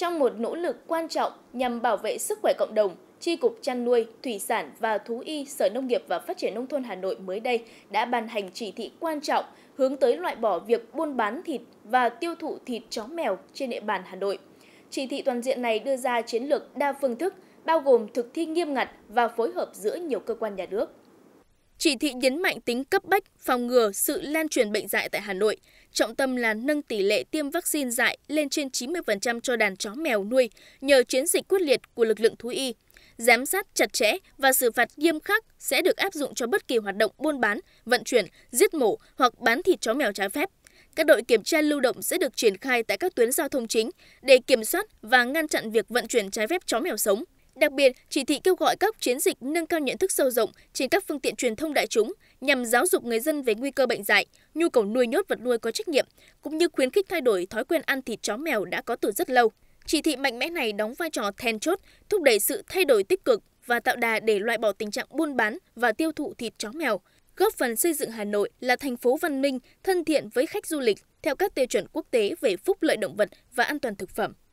Trong một nỗ lực quan trọng nhằm bảo vệ sức khỏe cộng đồng, Tri Cục Chăn nuôi, Thủy sản và Thú y Sở Nông nghiệp và Phát triển Nông thôn Hà Nội mới đây đã ban hành chỉ thị quan trọng hướng tới loại bỏ việc buôn bán thịt và tiêu thụ thịt chó mèo trên địa bàn Hà Nội. Chỉ thị toàn diện này đưa ra chiến lược đa phương thức, bao gồm thực thi nghiêm ngặt và phối hợp giữa nhiều cơ quan nhà nước. Chỉ thị nhấn mạnh tính cấp bách phòng ngừa sự lan truyền bệnh dạy tại Hà Nội, trọng tâm là nâng tỷ lệ tiêm vaccine dạy lên trên 90% cho đàn chó mèo nuôi nhờ chiến dịch quyết liệt của lực lượng thú y. Giám sát chặt chẽ và xử phạt nghiêm khắc sẽ được áp dụng cho bất kỳ hoạt động buôn bán, vận chuyển, giết mổ hoặc bán thịt chó mèo trái phép. Các đội kiểm tra lưu động sẽ được triển khai tại các tuyến giao thông chính để kiểm soát và ngăn chặn việc vận chuyển trái phép chó mèo sống. Đặc biệt, chỉ thị kêu gọi các chiến dịch nâng cao nhận thức sâu rộng trên các phương tiện truyền thông đại chúng nhằm giáo dục người dân về nguy cơ bệnh dạy, nhu cầu nuôi nhốt vật nuôi có trách nhiệm, cũng như khuyến khích thay đổi thói quen ăn thịt chó mèo đã có từ rất lâu. Chỉ thị mạnh mẽ này đóng vai trò then chốt, thúc đẩy sự thay đổi tích cực và tạo đà để loại bỏ tình trạng buôn bán và tiêu thụ thịt chó mèo, góp phần xây dựng Hà Nội là thành phố văn minh, thân thiện với khách du lịch theo các tiêu chuẩn quốc tế về phúc lợi động vật và an toàn thực phẩm.